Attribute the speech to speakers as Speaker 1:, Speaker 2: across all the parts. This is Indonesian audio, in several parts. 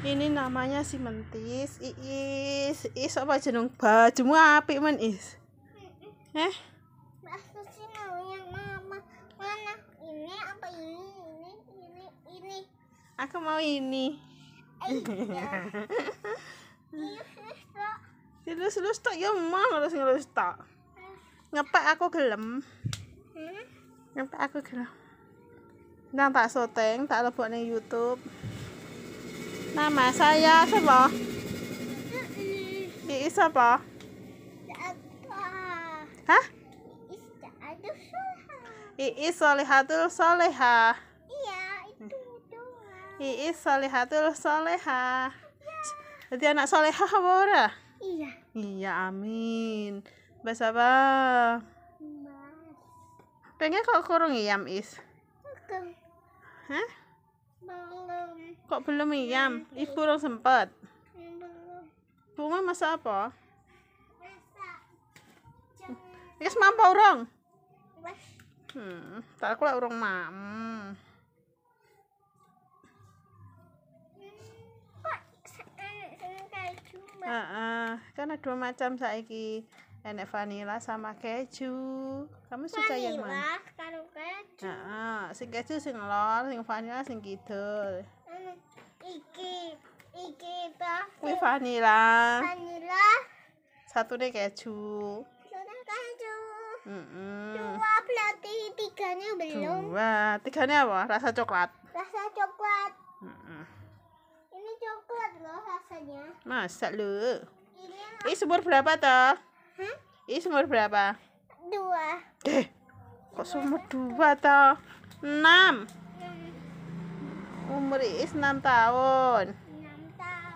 Speaker 1: ini namanya si mentis iis is apa baju bajumu apik men is eh
Speaker 2: bakso mau mama mana ini apa ini ini ini
Speaker 1: ini aku mau ini eh, iya. Silus silus tak ya mah harus ngelus tak ngapa aku gelem hmm? ngapa aku gelem nang tak soteng tak lebok YouTube
Speaker 2: Nama saya siapa?
Speaker 1: Ini siapa? Hah? Iis Solihatul Soleha.
Speaker 2: Iya, itu doang.
Speaker 1: Iis Solihatul Soleha. Iya. Jadi anak soleha apa Iya. Iya, amin. Bahasa apa? Pengen kok kurung iam, is? Kurung. Hah? Belum. Kok belum iyam? Ibu belum sempat. Bunga masa apa? Wis mampu urung? Hmm, tak aku urung mam.
Speaker 2: Uh, uh,
Speaker 1: kan ada dua macam saiki enek vanila sama keju kamu suka vanilla, yang mana?
Speaker 2: kalau keju uh,
Speaker 1: uh, sing keju sing lor sing vanila sing kidul
Speaker 2: iki iki ta kuwi vanila
Speaker 1: vanila satu deh keju satu keju mm -mm. dua
Speaker 2: berarti tiganya belum dua
Speaker 1: tiganya apa rasa coklat
Speaker 2: rasa coklat ini coklat loh rasanya
Speaker 1: masa lu ini, ini sumur berapa toh huh? ini sumur berapa dua eh kok sumur dua toh enam. Umur Iis 6 tahun. 6 tahun.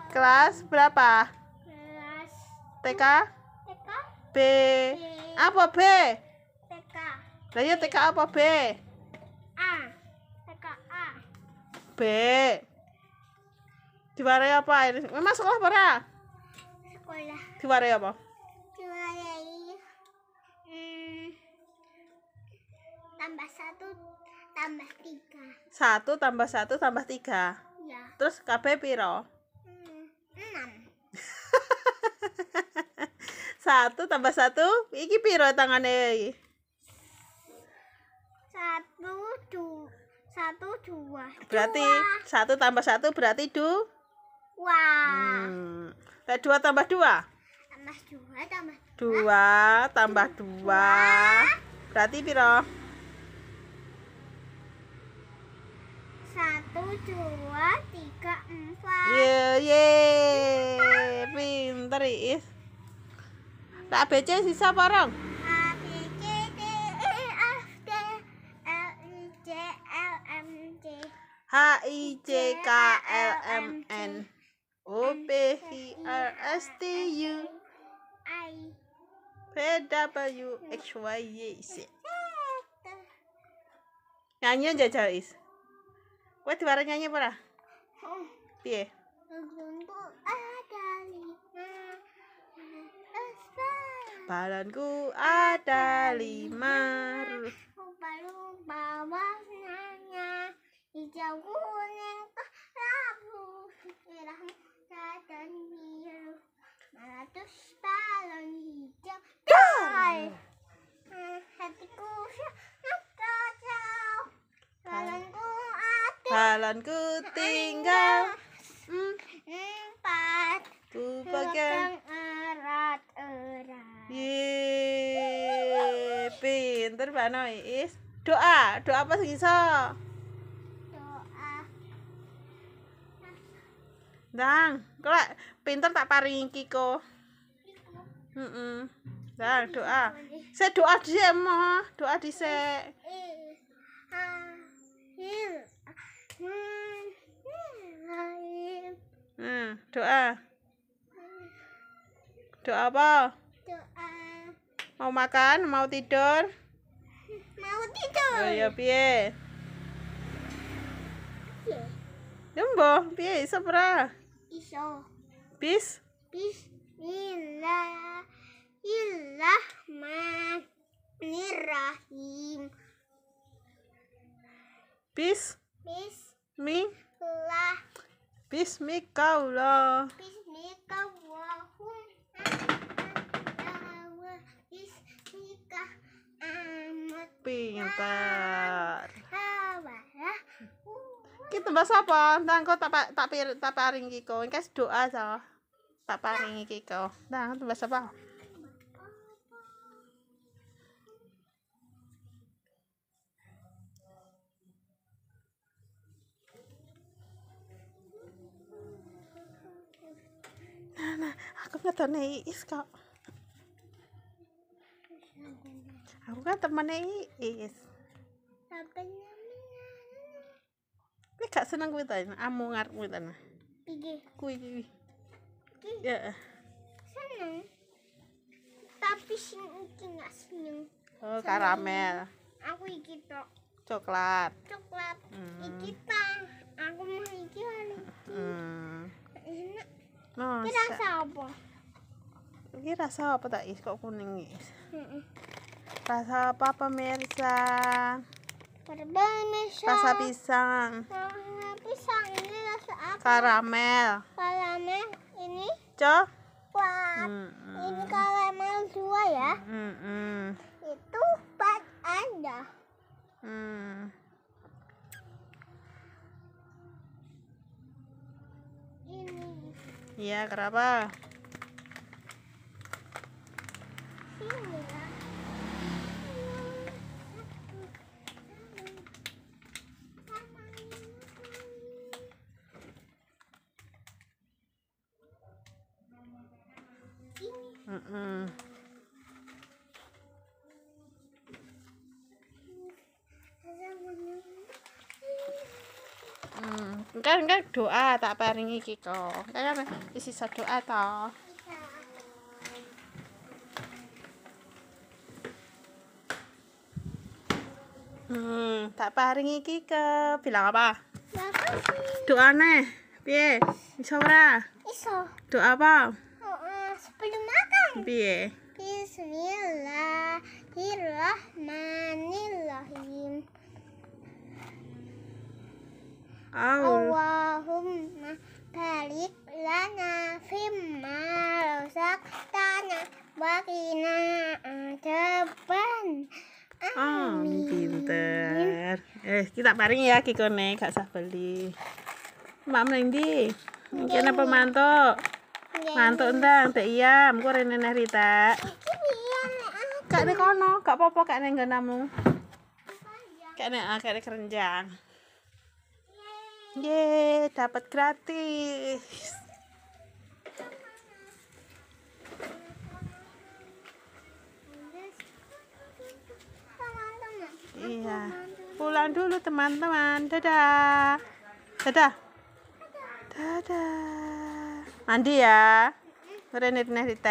Speaker 1: Kelas berapa?
Speaker 2: Kelas
Speaker 1: TK? TK. B. B. Apa B? TK. Lah iya, TK apa B? A. TK A. B. Diwarai apa? Memang sekolah para? Sekolah. Diwarai apa?
Speaker 2: Diwarai hmm, tambah satu tambah tiga
Speaker 1: satu tambah satu tambah tiga ya. terus KB piro enam hmm, satu tambah satu iki piro tangannya
Speaker 2: satu dua satu dua berarti dua.
Speaker 1: satu tambah satu berarti dua Wah. Hmm. Eh, dua tambah dua?
Speaker 2: Tambah dua tambah
Speaker 1: dua. Dua tambah dua. dua. Berarti piro?
Speaker 2: dua, tiga, empat. Iya,
Speaker 1: ye. Pinter, is Tak ABC sisa parang. A B
Speaker 2: C D E F G L I J L M J H
Speaker 1: I J K L M N O P Q R S T U I P W X Y Z. Nyanyi aja, Is. Kowe barang nyanyi apa ora? Oh. Piye?
Speaker 2: Balanku ada lima.
Speaker 1: Balanku ada lima. ku tinggal empat ku pegang erat erat ye pinter mbak Nois doa doa apa sih so doa dang kau pinter tak paringi kiko mm -mm. Nah, doa. Saya doa dhisik, Mah. Doa dhisik. Doa. Doa apa? Doa. Mau makan? Mau tidur?
Speaker 2: Mau tidur. Oh iya
Speaker 1: piye? Jumbo, iya. ya, piye iso pra? Iso. Bis?
Speaker 2: Bis. Illa. Illa ma. Nirahim.
Speaker 1: Bis? Bis. Mi? Bismillah. Pintar. Kita gitu, bahas apa? Nang kok tak tak tak paringi kau. Engkas doa so. Tak paringi kau. Nang bahas apa? nih Iis kok aku kan temannya Iis ini gak seneng gue tanya amu ngar gue tanya iki kuwi ya
Speaker 2: seneng tapi sing iki gak seneng
Speaker 1: oh karamel
Speaker 2: aku iki tok
Speaker 1: coklat coklat hmm. iki
Speaker 2: pang aku mau iki lagi iki
Speaker 1: hmm. enak no, apa ini rasa apa tak is kok kuning is? Rasa apa pemirsa? Pemirsa. Rasa pisang.
Speaker 2: Rasa pisang ini rasa
Speaker 1: apa? Karamel. Karamel ini? Co? Wah, mm -mm. ini karamel dua ya? Mm -mm. Itu pat
Speaker 2: anda. Ini.
Speaker 1: Iya, kenapa? Mm -mm. Hmm, enggak enggak doa tak paringi iki kok. Kaya kan isi doa toh. Hmm, tak paringi iki bilang apa? Doa nih. piye? Iso Iso. Doa apa?
Speaker 2: piye? Bismillahirrahmanirrahim. Allahumma barik lana fimma razaqtana wa qina adzaban. Ah,
Speaker 1: Amin. Oh, pinter. Eh, kita paring ya kikone gak usah beli. Mam mlendi. Mungkin apa mantok? Mantuk ndang, teh iya ku rene neh Rita. Kak nek kono, gak popo kak nek nggonamu. Kak nek ah, kak nek kerenjang. Ye, dapat gratis. Iya. Pulang dulu teman-teman. Dadah. Dadah. Dadah. Mandi ya. Renit-renit.